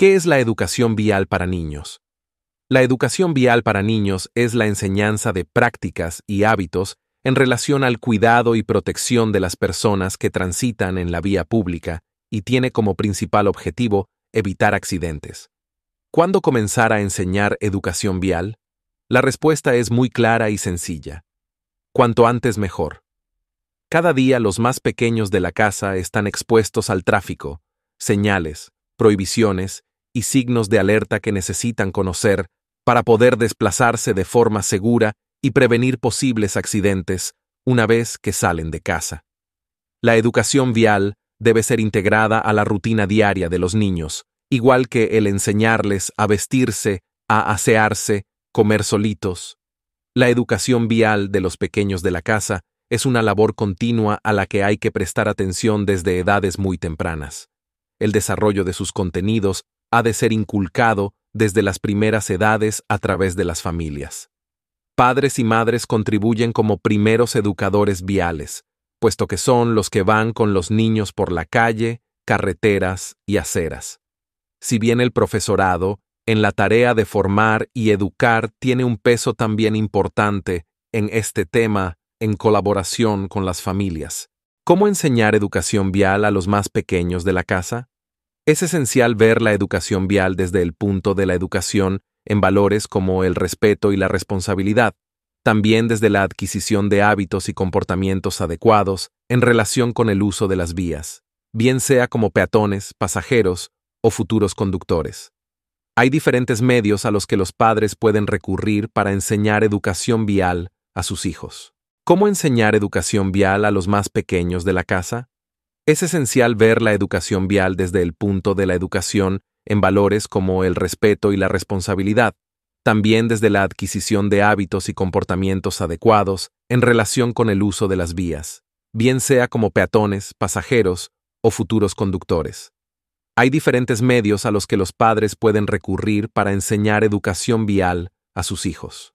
¿Qué es la educación vial para niños? La educación vial para niños es la enseñanza de prácticas y hábitos en relación al cuidado y protección de las personas que transitan en la vía pública y tiene como principal objetivo evitar accidentes. ¿Cuándo comenzar a enseñar educación vial? La respuesta es muy clara y sencilla. Cuanto antes mejor. Cada día los más pequeños de la casa están expuestos al tráfico, señales, prohibiciones y signos de alerta que necesitan conocer para poder desplazarse de forma segura y prevenir posibles accidentes una vez que salen de casa. La educación vial debe ser integrada a la rutina diaria de los niños, igual que el enseñarles a vestirse, a asearse, comer solitos. La educación vial de los pequeños de la casa es una labor continua a la que hay que prestar atención desde edades muy tempranas. El desarrollo de sus contenidos ha de ser inculcado desde las primeras edades a través de las familias. Padres y madres contribuyen como primeros educadores viales, puesto que son los que van con los niños por la calle, carreteras y aceras. Si bien el profesorado, en la tarea de formar y educar, tiene un peso también importante en este tema, en colaboración con las familias. ¿Cómo enseñar educación vial a los más pequeños de la casa? Es esencial ver la educación vial desde el punto de la educación en valores como el respeto y la responsabilidad, también desde la adquisición de hábitos y comportamientos adecuados en relación con el uso de las vías, bien sea como peatones, pasajeros o futuros conductores. Hay diferentes medios a los que los padres pueden recurrir para enseñar educación vial a sus hijos. ¿Cómo enseñar educación vial a los más pequeños de la casa? Es esencial ver la educación vial desde el punto de la educación en valores como el respeto y la responsabilidad, también desde la adquisición de hábitos y comportamientos adecuados en relación con el uso de las vías, bien sea como peatones, pasajeros o futuros conductores. Hay diferentes medios a los que los padres pueden recurrir para enseñar educación vial a sus hijos.